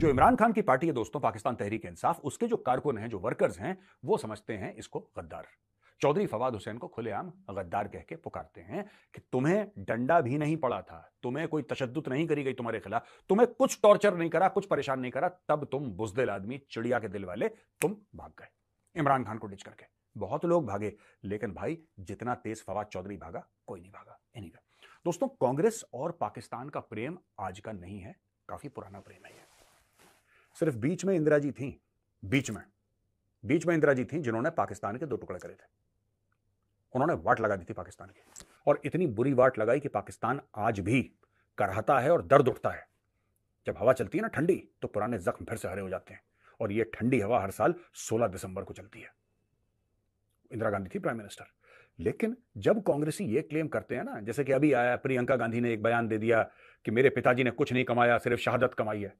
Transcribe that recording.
जो इमरान खान की पार्टी है दोस्तों पाकिस्तान तहरीक इंसाफ उसके जो कारकुन हैं जो वर्कर्स हैं वो समझते हैं इसको गद्दार चौधरी फवाद हुसैन को खुलेआम गद्दार कह के पुकारते हैं कि तुम्हें डंडा भी नहीं पड़ा था तुम्हें कोई तशद नहीं करी गई तुम्हारे खिलाफ तुम्हें कुछ टॉर्चर नहीं करा कुछ परेशान नहीं करा तब तुम बुजदिल आदमी चिड़िया के दिल वाले तुम भाग गए इमरान खान को डिच करके बहुत लोग भागे लेकिन भाई जितना तेज फवाद चौधरी भागा कोई नहीं भागा एनी दोस्तों कांग्रेस और पाकिस्तान का प्रेम आज का नहीं है काफी पुराना प्रेम है सिर्फ बीच में इंदिरा जी थी बीच में बीच में इंदिरा जी थी जिन्होंने पाकिस्तान के दो टुकड़े करे थे उन्होंने वाट लगा दी थी पाकिस्तान की और इतनी बुरी वाट लगाई कि पाकिस्तान आज भी कराहता है और दर्द उठता है जब हवा चलती है ना ठंडी तो पुराने जख्म फिर से हरे हो जाते हैं और यह ठंडी हवा हर साल 16 दिसंबर को चलती है इंदिरा गांधी थी प्राइम मिनिस्टर लेकिन जब कांग्रेसी ये क्लेम करते हैं ना जैसे कि अभी आया प्रियंका गांधी ने एक बयान दे दिया कि मेरे पिताजी ने कुछ नहीं कमाया सिर्फ शहादत कमाई है